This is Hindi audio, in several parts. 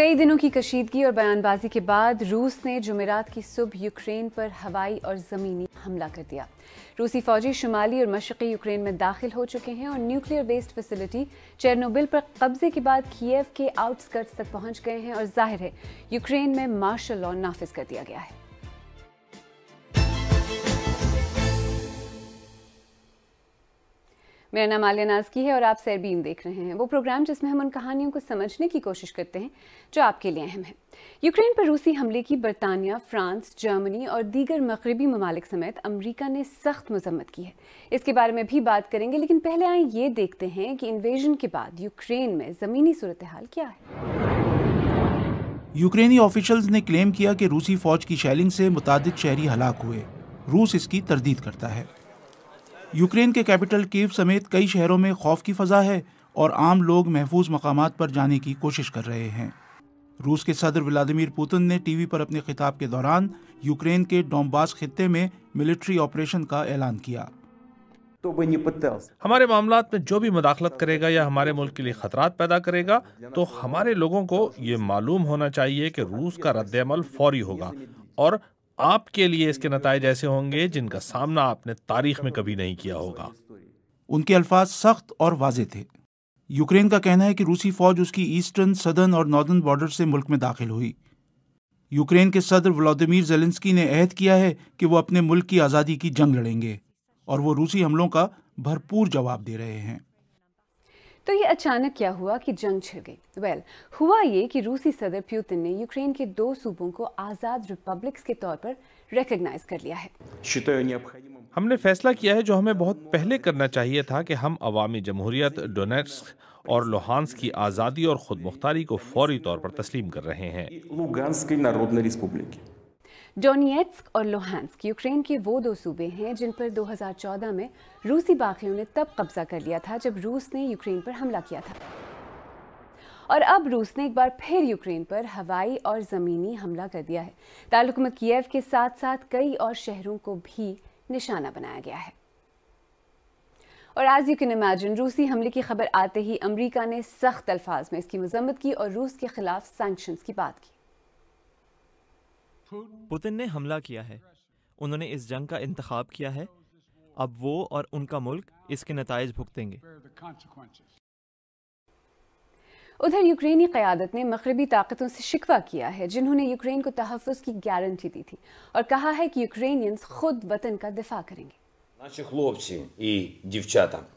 कई दिनों की कशीदगी और बयानबाजी के बाद रूस ने जुमेरात की सुबह यूक्रेन पर हवाई और ज़मीनी हमला कर दिया रूसी फौजी शुमाली और मशरक़ी यूक्रेन में दाखिल हो चुके हैं और न्यूक्लियर बेस्ड फैसिलिटी चेरनोबिल पर कब्जे के बाद कीव के आउटस्कर्ट्स तक पहुंच गए हैं और जाहिर है यूक्रेन में मार्शल लॉ नाफिज कर दिया गया है मेरा नाम आलिया नाजकी है और आप सैरबीन देख रहे हैं वो प्रोग्राम जिसमें हम उन कहानियों को समझने की कोशिश करते हैं जो आपके लिए अहम है यूक्रेन पर रूसी हमले की बरतानिया फ्रांस जर्मनी और दीगर मगरबी ममालिक समेत अमरीका ने सख्त मजम्मत की है इसके बारे में भी बात करेंगे लेकिन पहले आए ये देखते हैं कि इन्वेजन के बाद यूक्रेन में ज़मीनी सूरत हाल क्या है यूक्रेनी ऑफिशल्स ने क्लेम किया कि रूसी फौज की शैलिंग से मुताद शहरी हलाक हुए रूस इसकी तरदीद करता है यूक्रेन के कैपिटल कीव समेत कई शहरों में खौफ की फजा है और आम लोग महफूज मकाम पर जाने की कोशिश कर रहे हैं रूस के सदर व्लादिमिर पुतिन ने टीवी पर अपने खिताब के दौरान यूक्रेन के डोंबास खत्ते में मिलिट्री ऑपरेशन का ऐलान किया तो हमारे मामला में जो भी मुदाखलत करेगा या हमारे मुल्क के लिए खतरात पैदा करेगा तो हमारे लोगों को ये मालूम होना चाहिए कि रूस का रद्द अमल फौरी होगा और आपके लिए इसके नतज ऐसे होंगे जिनका सामना आपने तारीख में कभी नहीं किया होगा उनके अल्फाज सख्त और वाजे थे यूक्रेन का कहना है कि रूसी फौज उसकी ईस्टर्न सदर्न और नॉर्दर्न बॉर्डर से मुल्क में दाखिल हुई यूक्रेन के सदर व्लादिमिर जेलेंस्की ने अहद किया है कि वो अपने मुल्क की आज़ादी की जंग लड़ेंगे और वो रूसी हमलों का भरपूर जवाब दे रहे हैं तो ये अचानक क्या हुआ कि जंग छिड़ गई वेल well, हुआ ये कि रूसी सदर प्यूतिन ने यूक्रेन के दो सूबों को आज़ाद रिपब्लिक्स के तौर पर रिकग्नाइज कर लिया है हमने फैसला किया है जो हमें बहुत पहले करना चाहिए था कि हम अवामी जमहूरियत डोनेट्स और लोहानस की आज़ादी और खुद मुख्तारी को फौरी तौर पर तस्लीम कर रहे हैं डोनियत्स्क और लोहानस्क यूक्रेन के वो दो सूबे हैं जिन पर 2014 में रूसी बाखियों ने तब कब्जा कर लिया था जब रूस ने यूक्रेन पर हमला किया था और अब रूस ने एक बार फिर यूक्रेन पर हवाई और ज़मीनी हमला कर दिया है ताल्लुक में कीव के साथ साथ कई और शहरों को भी निशाना बनाया गया है और आज यू कैन इमेजिन रूसी हमले की खबर आते ही अमरीका ने सख्त अल्फाज में इसकी मजम्मत की और रूस के खिलाफ सैंक्शंस की बात की पुतिन ने हमला किया है उन्होंने इस जंग का इंतखब किया है अब वो और उनका मुल्क इसके नतज भुगतेंगे उधर यूक्रेनी क्यादत ने मगरबी ताकतों से शिकवा किया है जिन्होंने यूक्रेन को तहफ़ की गारंटी दी थी और कहा है कि यूक्रेनियंस खुद वतन का दिफा करेंगे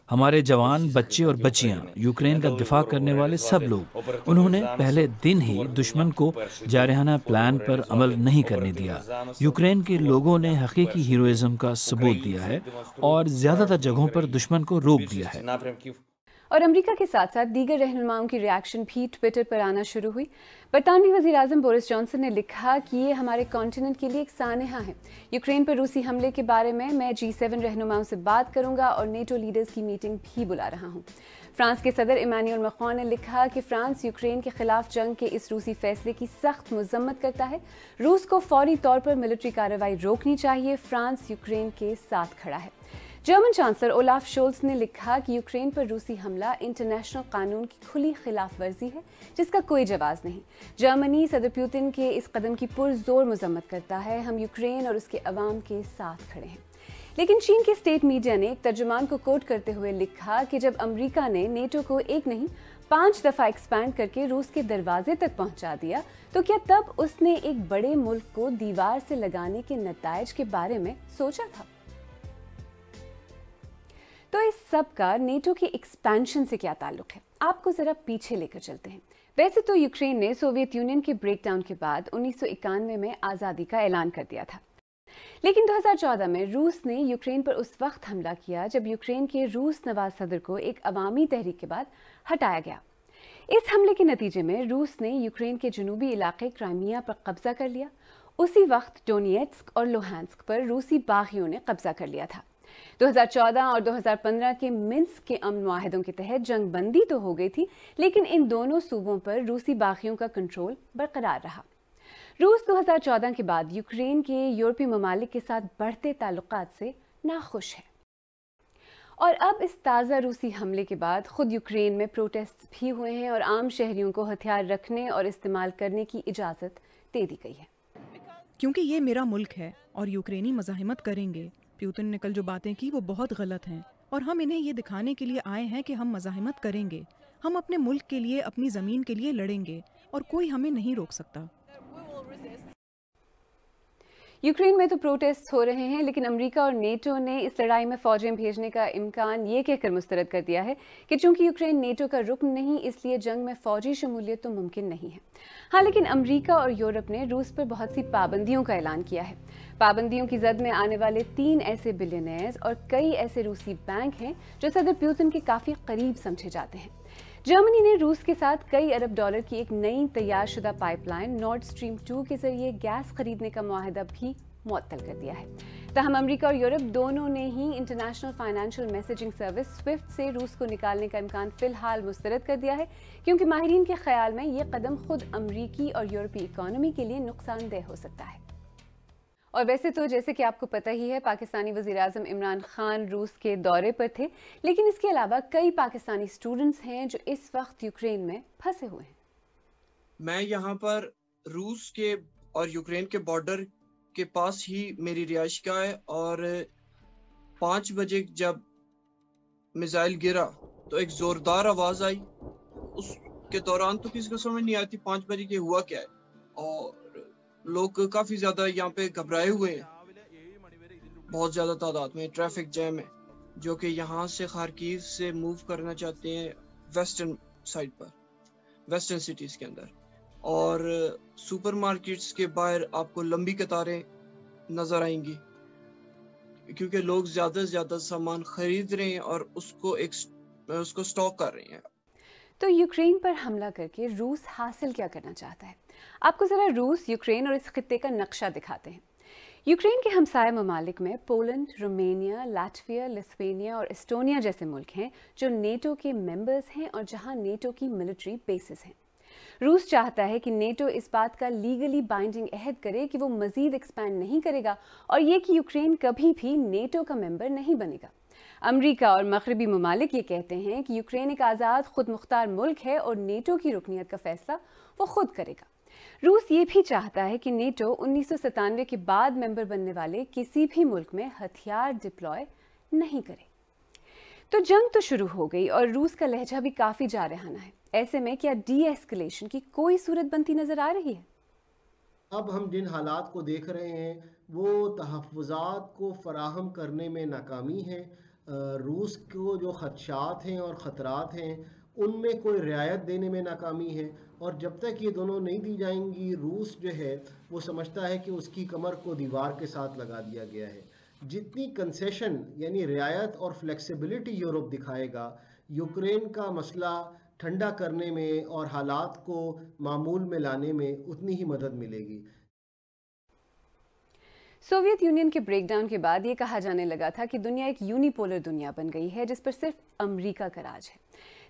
हमारे जवान बच्चे और बच्चियां, यूक्रेन का दिफा करने वाले सब लोग उन्होंने पहले दिन ही दुश्मन को जारहाना प्लान पर अमल नहीं करने दिया यूक्रेन के लोगों ने हकीकी हीरोइज्म का सबूत दिया है और ज्यादातर जगहों पर दुश्मन को रोक दिया है और अमरीका के साथ साथ दीगर रहनुमाओं की रिएक्शन भी ट्विटर पर आना शुरू हुई बरतानवी वजी अजम बोरिस जॉनसन ने लिखा कि ये हमारे कॉन्टिनेंट के लिए एक सानहा है यूक्रेन पर रूसी हमले के बारे में मैं जी सेवन रहनुमाओं से बात करूंगा और नेटो लीडर्स की मीटिंग भी बुला रहा हूँ फ्रांस के सदर इमानुअल मखान ने लिखा कि फ्रांस यूक्रेन के खिलाफ जंग के इस रूसी फैसले की सख्त मजम्मत करता है रूस को फौरी तौर पर मिलिट्री कार्रवाई रोकनी चाहिए फ्रांस यूक्रेन के साथ खड़ा है जर्मन चांसलर ओलाफ शोल्स ने लिखा कि यूक्रेन पर रूसी हमला इंटरनेशनल कानून की खुली खिलाफ वर्जी है जिसका कोई जवाब नहीं जर्मनी सदर प्यूतिन के इस कदम की पुरजोर मजम्मत करता है हम यूक्रेन और उसके अवाम के साथ खड़े हैं लेकिन चीन के स्टेट मीडिया ने एक तर्जुमान को कोट करते हुए लिखा कि जब अमरीका ने नेटो को एक नहीं पांच दफा एक्सपैंड करके रूस के दरवाजे तक पहुंचा दिया तो क्या तब उसने एक बड़े मुल्क को दीवार से लगाने के नतज के बारे में सोचा था तो इस सब का नेटो की एक्सपेंशन से क्या ताल्लुक है आपको ज़रा पीछे लेकर चलते हैं वैसे तो यूक्रेन ने सोवियत यूनियन के ब्रेकडाउन के बाद उन्नीस में आज़ादी का ऐलान कर दिया था लेकिन 2014 में रूस ने यूक्रेन पर उस वक्त हमला किया जब यूक्रेन के रूस नवाज सदर को एक अवामी तहरीक के बाद हटाया गया इस हमले के नतीजे में रूस ने यूक्रेन के जनूबी इलाके क्राइमिया पर कब्जा कर लिया उसी वक्त डोनियट्स और लोहानस्क पर रूसी बागियों ने कब्जा कर लिया था 2014 और 2015 के मिन्स के अमन माहदों के तहत जंग बंदी तो हो गई थी लेकिन इन दोनों सूबों पर रूसी बागियों का कंट्रोल बरकरार रहा रूस 2014 के बाद यूक्रेन के यूरोपीय ममालिक के साथ बढ़ते ताल्लुक से नाखुश है और अब इस ताज़ा रूसी हमले के बाद खुद यूक्रेन में प्रोटेस्ट भी हुए हैं और आम शहरियों को हथियार रखने और इस्तेमाल करने की इजाज़त दे दी गई है क्योंकि ये मेरा मुल्क है और यूक्रेनी मजाहमत करेंगे प्यूतिन ने कल जो बातें की वो बहुत गलत हैं और हम इन्हें ये दिखाने के लिए आए हैं कि हम मजाहमत करेंगे हम अपने मुल्क के लिए अपनी ज़मीन के लिए लड़ेंगे और कोई हमें नहीं रोक सकता यूक्रेन में तो प्रोटेस्ट हो रहे हैं लेकिन अमेरिका और नेटो ने इस लड़ाई में फौजें भेजने का इम्कान ये कहकर मुस्तरद कर दिया है कि चूंकि यूक्रेन नेटो का रुकन नहीं इसलिए जंग में फौजी शमूलियत तो मुमकिन नहीं है हाँ लेकिन अमरीका और यूरोप ने रूस पर बहुत सी पाबंदियों का ऐलान किया है पाबंदियों की जद में आने वाले तीन ऐसे बिलियनर्स और कई ऐसे रूसी बैंक हैं जो सदर प्यूतिन के काफ़ी करीब समझे जाते हैं जर्मनी ने रूस के साथ कई अरब डॉलर की एक नई तैयारशुदा पाइपलाइन नॉर्ड स्ट्रीम टू के जरिए गैस खरीदने का माहदा भी मअतल कर दिया है तहम अमरीका और यूरोप दोनों ने ही international financial messaging service SWIFT से रूस को निकालने का इम्कान फिलहाल मुस्तरद कर दिया है क्योंकि माहरीन के ख्याल में ये कदम खुद अमरीकी और यूरोपीय इकानमी के लिए नुकसानदेह हो सकता है और वैसे तो जैसे कि आपको पता ही है पाकिस्तानी वजीर अजम इमरान खान रूस के दौरे पर थे लेकिन इसके अलावा कई पाकिस्तानी स्टूडेंट्स हैं जो इस वक्त यूक्रेन में फंसे हुए हैं मैं यहाँ पर रूस के और यूक्रेन के बॉर्डर के पास ही मेरी रिहाइश का है और पाँच बजे जब मिज़ाइल गिरा तो एक ज़ोरदार आवाज़ आई उसके दौरान तो किसी को समझ नहीं आती पाँच बजे के हुआ क्या है और लोग काफी ज्यादा यहाँ पे घबराए हुए हैं बहुत ज्यादा तादाद में ट्रैफिक जैम है जो कि यहाँ से खारकी से मूव करना चाहते हैं वेस्टर्न साइड पर वेस्टर्न सिटीज के अंदर और सुपरमार्केट्स के बाहर आपको लंबी कतारें नजर आएंगी क्योंकि लोग ज्यादा से ज्यादा सामान खरीद रहे हैं और उसको एक उसको स्टॉक कर रहे हैं तो यूक्रेन पर हमला करके रूस हासिल क्या करना चाहता है आपको ज़रा रूस यूक्रेन और इस खत्े का नक्शा दिखाते हैं यूक्रेन के हमसाय ममालिक में पोलैंड रोमेनिया लाटविया लिथुनिया और एस्टोनिया जैसे मुल्क हैं जो नेटो के मेंबर्स हैं और जहां नेटो की मिलिट्री बेसिस हैं रूस चाहता है कि नेटो इस बात का लीगली बाइंडिंग अहद करे कि वो मजीद एक्सपैंड नहीं करेगा और ये कि यूक्रेन कभी भी नेटो का मेंबर नहीं बनेगा अमरीका और मगरबी ममालिक ये कहते हैं कि यूक्रेन एक आज़ाद खुद मुख्तार मुल्क है और नेटो की रुकनीत का फैसला वो खुद करेगा रूस ये भी चाहता है कि नेटो उन्नीस के बाद मेंबर बनने वाले किसी भी मुल्क में हथियार डिप्लॉय नहीं करे तो जंग तो शुरू हो गई और रूस का लहजा भी काफ़ी जा रहा है ऐसे में क्या डी एस्केलेशन की कोई सूरत बनती नज़र आ रही है अब हम जिन हालात को देख रहे हैं वो तहफ़ात को फराहम करने में नाकामी है रूस को जो खदशात हैं और ख़तरात हैं उनमें कोई रियायत देने में नाकामी है और जब तक ये दोनों नहीं दी जाएंगी रूस जो है वो समझता है कि उसकी कमर को दीवार के साथ लगा दिया गया है जितनी कंसेशन यानी रियायत और फ्लेक्सिबिलिटी यूरोप दिखाएगा यूक्रेन का मसला ठंडा करने में और हालात को मामूल में लाने में उतनी ही मदद मिलेगी सोवियत यूनियन के ब्रेकडाउन के बाद ये कहा जाने लगा था कि दुनिया एक यूनिपोलर दुनिया बन गई है जिस पर सिर्फ अमेरिका का राज है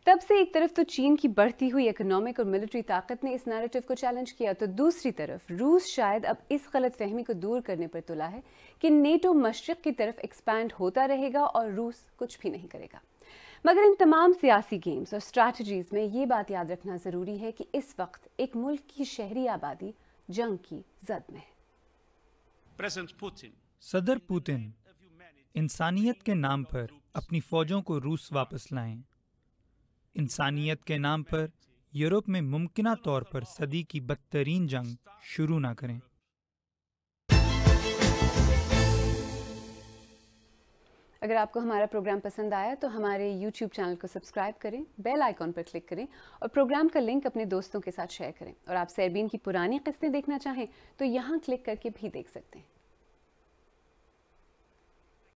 तब से एक तरफ तो चीन की बढ़ती हुई इकोनॉमिक और मिलिट्री ताकत ने इस नैरेटिव को चैलेंज किया तो दूसरी तरफ रूस शायद अब इस गलत फहमी को दूर करने पर तुला है कि नेटो मशरक की तरफ एक्सपैंड होता रहेगा और रूस कुछ भी नहीं करेगा मगर इन तमाम सियासी गेम्स और स्ट्रैटीज़ में ये बात याद रखना ज़रूरी है कि इस वक्त एक मुल्क की शहरी आबादी जंग की जद में है सदर पुतिन इंसानियत के नाम पर अपनी फौजों को रूस वापस लाएं। इंसानियत के नाम पर यूरोप में मुमकिन तौर पर सदी की बदतरीन जंग शुरू ना करें अगर आपको हमारा प्रोग्राम पसंद आया तो हमारे यूट्यूब चैनल को सब्सक्राइब करें बेल आइकॉन पर क्लिक करें और प्रोग्राम का लिंक अपने दोस्तों के साथ शेयर करें और आप सैरबीन की पुरानी किस्तें देखना चाहें तो यहाँ क्लिक करके भी देख सकते हैं